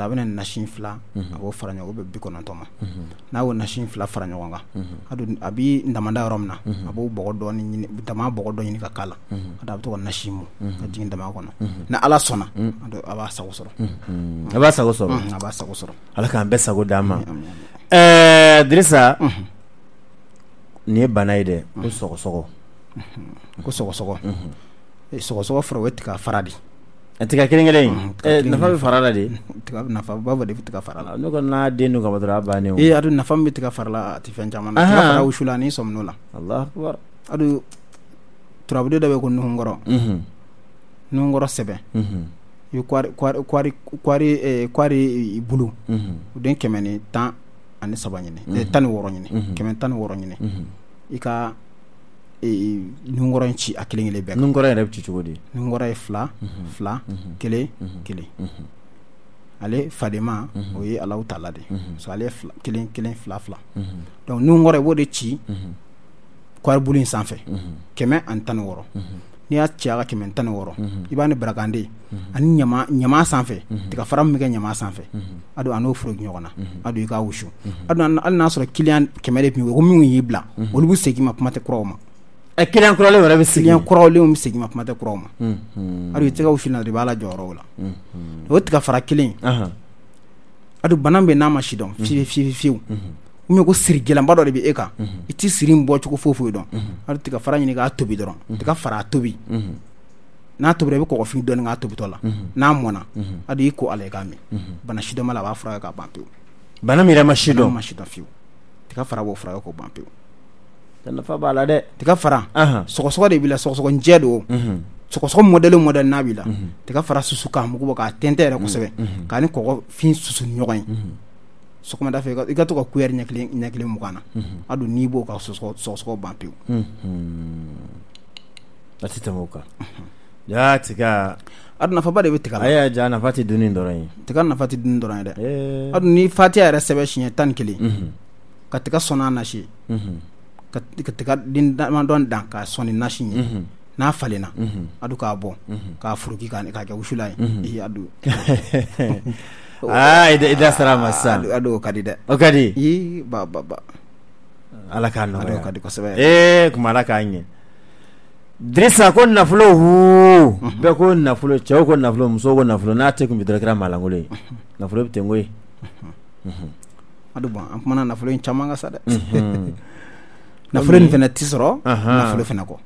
a bena nasi fila mhm. a b'o fara ɲɔgɔn bɛ bi kɔnɔntɔn ma mhm. n'a y'o nasi fila fara ɲɔgɔn kan mhm. a bɛ damada yɔrɔ min na a b'o dama bɔgɔ dɔ ɲini ka k'a la a da a bɛ to ka nasi mu ka jigin dama kɔnɔ ni ala sɔnna a b'a sago sɔrɔ a b'a sago sɔrɔ a b'a sago sɔrɔ ala k'an bɛɛ sago d'an ma ɛɛ dirisa nin ye bana ye dɛ ko sɔgɔsɔgɔ ko sɔgɔsɔgɔ ee, sɔgɔsɔgɔ fara o ye tiga fara de Eh, tika kelen kelen nafa bɛ farala la de nafa b'a fɔ de bɛ tiga ne kɔni n'a den don ka bɔ dɔrɔn a bannen o ee adu nafa min bɛ tiga fara la a tɛ fɛn caman na tiga la ni sɔmin'o la alahu akubar adu turabude dɔ bɛ ko nuhunkɔrɔ mhm. nuhunkɔrɔ sɛbɛ i mhm. bɛ kwari kwari kwari kwari i bolo kɛmɛ ni tan ani saba ɲini tan ni wɔɔrɔ ɲini kɛmɛ tan ni wɔɔrɔ ɲini i ka Ee, nunkɔrɔ in ci a kelen kelen bɛɛ kan nunkɔrɔ yɛrɛ bɛ ci cogo di nunkɔrɔ ye fila mhm. fila mhm. kelen mhm. kelen ale fadema o ye alaw ta la de so ale kelen kelen fila fila donc nunkɔrɔ i b'o de ci kɔɔribulu in sanfɛ kɛmɛ ani tan ni wɔɔrɔ n'i y'a cɛ a ka kɛmɛ tan ni wɔɔrɔ i b'a ni barakanden ani ɲama sanfɛ tigafara min bɛ kɛ ɲama sanfɛ a don a n'o foro ɲɔgɔn na a don i k'a wusu a don hali n'a sɔrɔ kiliyan kɛmɛ de tun ye ko minnu y'i bila olu bɛ segin ma kuma tɛ kuraw ma Ɛ eh, client kuralenw yɛrɛ bɛ segin client kuralenw bɛ segin ma kuma tɛ kuraw ma hali hmm, hmm. u na de b'a la jɔyɔrɔw la o hmm, tigafara 1 in ɔnhɔn bana bɛ n'a ma ko siri gɛlɛnba dɔ de bɛ e kan i siri in bɔcogo foyi foyi dɔn unhun hali tigafara ɲini k'a tobi dɔrɔn tiga fara a tobi n'a tobira i bɛ kɔkɔfin dɔɔni k'a tobitɔ la n'a mɔna unhun i ko Ala i k'a min bana sidɔnbali a b'a furakɛ k'a ban pewu bana min yɛrɛ ma sidɔn bana min ma sidɔn fiyewu tigafara b'o furakɛ k'o ban pewu nafa b'a la dɛ tiga fara sɔgɔsɔgɔ de b'i la sɔgɔsɔgɔnijɛ don sɔgɔsɔgɔ mɔdɛli mɔdɛli n'a b'i la tiga fara susu k'a mugu bɔ k'a tɛntɛn yɛrɛ kosɛbɛ k'a ni kɔkɔfin susu ni ɲɔgɔn ye sɔgɔmada fɛ i ka to ka kuyɛri ɲɛ kelen ɲɛ kelen mugan na a don n'i b'o ka sɔgɔsɔgɔ ban pewu a tɛ tɛmɛ o kan jaa tiga a nafaba de bɛ tiga la a ja nafa tɛ dunni dɔrɔn ye tiga nafa tɛ dunni dɔrɔn ye dɛ eh. a dun ni fatiya yɛrɛ sɛbɛn siɲɛ tan ni kelen ka tiga sɔn n'a nasi katika tiga den damadɔn dan ka sɔni nasi ye mhm. n'a falenna mhm. adu k'a bɔ mhm. k'a furuki k'a kɛ wusula ye i adu aa ah, i da sara ma sisan adu o ka di dɛ o oh, ka di ii ba ba ba ala k'a nɔgɔya ka di kosɛbɛ ee eh, kuma ala k'a ɲɛ Dirisa ko nafolo wu bɛɛ ko nafolo cɛw ko nafolo musow ko nafolo n'a tɛ kun bi dɔrɔn kɛra maalankolon ye nafolo bɛ ten koyi adu bon an kumana nafolo in caman ka sa dɛ nafolo ni fɛnɛ tɛ sɔrɔ nafolo fɛnɛ kɔ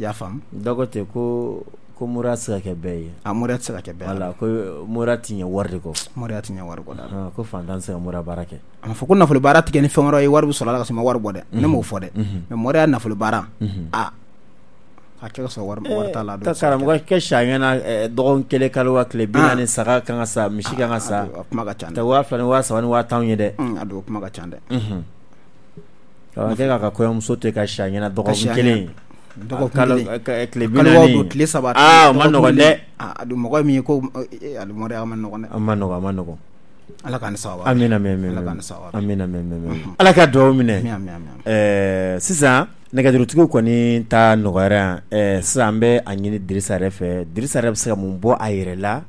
y'a faamu dɔgɔ tɛ ko ko moriya tɛ se ka kɛ bɛɛ ye a moriya tɛ se ka kɛ bɛɛ la ko moriya tɛ ɲɛ wari de kɔ moriya tɛ ɲɛ wari kɔ la ko fantan tɛ se ka moriya baara kɛ a ma fɔ ko nafolo baara tigɛ ni fɛn wɛrɛ ye wari bɛ sɔrɔ a la ka sɔrɔ ma wari bɔ dɛ ne m'o fɔ dɛ mɛ moriya nafolo baara a a kɛ ka sɔrɔ wari wari t'a la don karamɔgɔ kɛ sariya na dɔgɔkun kelen kalo wa tile bi naani saga kan ka sa misi kan ka sa a kuma ka ca dɛ waa fila ni waa saba ni waa tan ye dɛ a don kuma ka ca dɛ Karamɔgɔkɛ k'a ka kɔɲɔmuso ah, ah, eh, eh, mm-hmm. eh, to ka si ɲɛna dɔgɔkun 1 Ala ka duwawu minɛ sisan nɛgɛjurutigiw kɔni ta nɔgɔyara yan sisan an bɛ a ɲini Dirisa yɛrɛ fɛ Dirisa yɛrɛ bɛ se ka mun bɔ a yɛrɛ la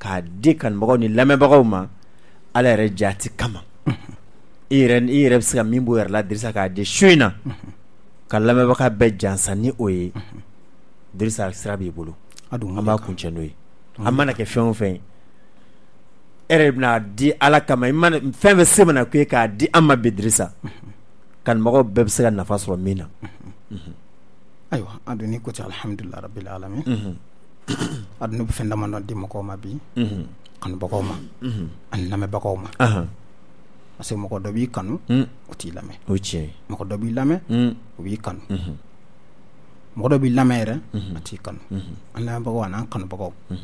k'a di kanubagaw ni lamɛbagaw ma Ala yɛrɛ jaati kama i yɛrɛ i yɛrɛ bɛ se ka min b'o yɛrɛ la Dirisa k'a di su in na ka lamɛnbaga bɛɛ jansa ni o ye Dirisa sira b'i bolo an b'a kuncɛ n'o ye an mana kɛ fɛn o fɛn ye e bɛn'a di Ala kama i mana fɛn fɛn se mana k'u ye k'a di an ma bi Dirisa kanubagaw bɛɛ bɛ se ka nafa sɔrɔ min na ayiwa an dun ni ko tɛ alihamudulila rabil alamin an dun ne bɛ fɛn damadɔ di mɔgɔw ma bi kanubagaw ma ani lamɛnbagaw ma parce que mɔgɔ dɔ b'i kanu o t'i lamɛn o tiɲɛ mɔgɔ dɔ b'i lamɛn o b'i kanu mɔgɔ dɔ b'i lamɛn yɛrɛ a t'i kanu an lamɛnbagaw an'an kanubagaw n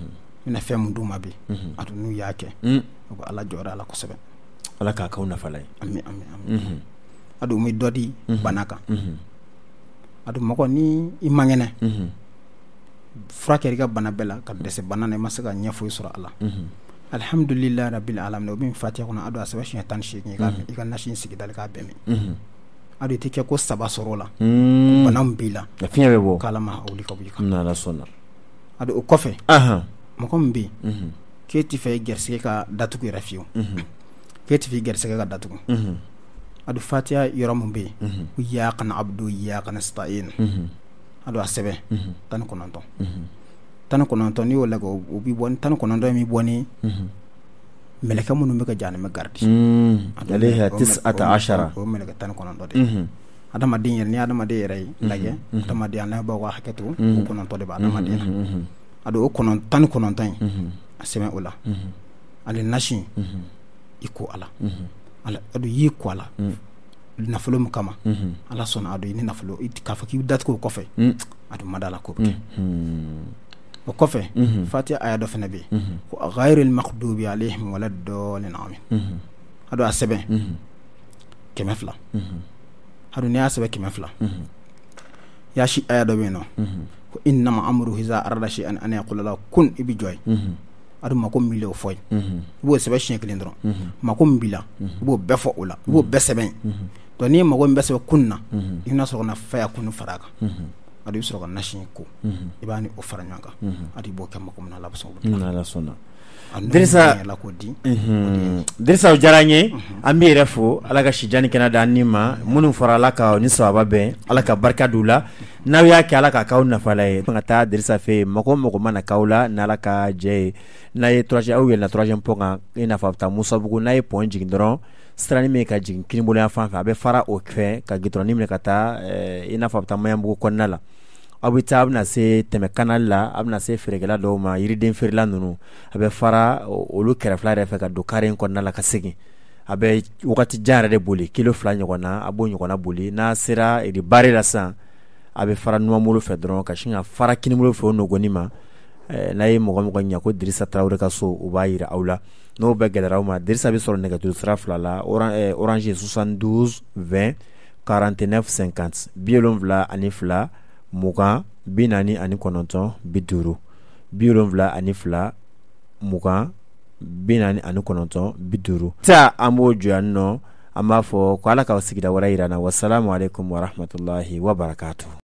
bɛna fɛn min d'u ma bi a dun n'u y'a kɛ u bɛ ala jɔyɔrɔ a la kosɛbɛ ala k'a k'aw nafa la ye ami ami ami a dun bɛ dɔ di bana kan a dun mɔgɔ ni i man kɛnɛ furakɛli ka bana bɛɛ la ka dɛsɛ bana na i ma se ka sɔrɔ a la mm-hmm alhamdulilahi rabil alamina o min fatiya kɔnɔ a don a sɛbɛ siɲɛ tan ni seegin i ka mhm. nasi sigidali k'a bɛɛ min mhm. a don i tɛ kɛ ko saba sɔrɔ mhm. la bana min b'i la fiɲɛ bɛ bɔ k'ala ma wuli ka wuli n'ala sɔnna a don o kɔfɛ mɔgɔ min bɛ yen k'e tɛ fɛ garisigɛ ka datugu yɛrɛ fiyewu k'e tɛ fɛ garisigɛ ka datugu a don fatiya yɔrɔ min bɛ yen ko ya kana abudu ya kana sita yen a don sɛbɛ tan ni kɔnɔntɔn tan kɔnɔntɔn mhm. mm. mhm. n'i y'o mhm. lagɛ o bi bɔ tan kɔnɔntɔn in bi bɔ ni mɛlɛkɛ minnu bɛ ka jahanɛmɛ garidi o mɛlɛkɛ tan ni kɔnɔntɔn de adamaden yɛrɛ ni adamaden yɛrɛ ye lajɛ adamadenya ala b'aw ka hakɛ to o kɔnɔntɔn de b'a adamadenya na a don o kɔnɔn tan ni kɔnɔntɔn in a sɛbɛn o la ale nasi i ko ala a don i y'i ko ala la nafolo min kama ala sɔnna a don i ni nafolo k'a fɔ k'i bɛ datugu o kɔfɛ mm. a dun ma da la ko bɛ kɛ وكوفي فاتي آية دفن وغير المقدوب عليهم ولا الدولين آمين هذا أسبه كم فلا هذا نيا أسبه كم فلا يا شيء آية دوينو إنما أمره إذا أراد شيئا أن يقول له كن إبي جوي أدو ما كون ميلو فوي بو سبع شيء كلين درون ما كون بلا بو بفو أولا بو بسبين دوني ما كون بسبين كننا إنا سرنا فيا كنو a bɛ sɔrɔ ka nasi ko i b'a ni o fara ɲɔgɔn kan a b'o kɛ mako min na ala sɔnna disa diyara n ye an bɛ yɛrɛ fo ala ka sijani kɛnɛ da ni ma minnu fɔra ala ka ni sababa bɛn ala ka barika di la n'aw y'a kɛ ala ka'aw nafala ye ka taa disa fɛ mɔgɔ mɔgɔ mana k'aw la ni ka jɛ ye n'a ye aw yɛlɛ tjɛ kɔ kan i nafa bɛ taa musabugu n'a ye pɔn jigin dɔrɔn sirani min ka jigin kinibolo yan fan fɛ a bɛ fara o fɛ ka gitɔrɔni minɛ ka taa i n'a fɔ a bɛ taa mayanbugu kɔnɔna la aw bɛ taa a bɛna se tɛmɛ kanali la a bɛna se feerekɛla dɔw ma yiriden feerela ninnu a bɛ fara olu kɛrɛfɛla yɛrɛ fɛ ka don kare in kɔnɔna la ka segin a bɛ wagati jan yɛrɛ de boli kilo fila ɲɔgɔn a b'o ɲɔgɔnna boli n'a sera ribari e la sisan a bɛ fara numanbolo fɛ dɔrɔn ka sin ka fara kinibolo fɛ o nogoni ma n'a ye mɔgɔ mɔgɔ ɲɛ ko dirisa tarawele ka so u b'a yira aw la n'o bɛɛ gɛlɛyara u ma dirisa bɛ sɔrɔ nɛgɛjuru sira fila la orange 72 20 49 50 bi wolonfila ani fila mugan bi naani ani kɔnɔntɔn bi duuru bi wolonfila ani fila mugan bi naani ani kɔnɔntɔn bi duuru ta an b'o jɔ nɔ an b'a fɔ ko ala ka sigida wɛrɛ yira na wasalamu alaikum warahmatulahi wabarakatuh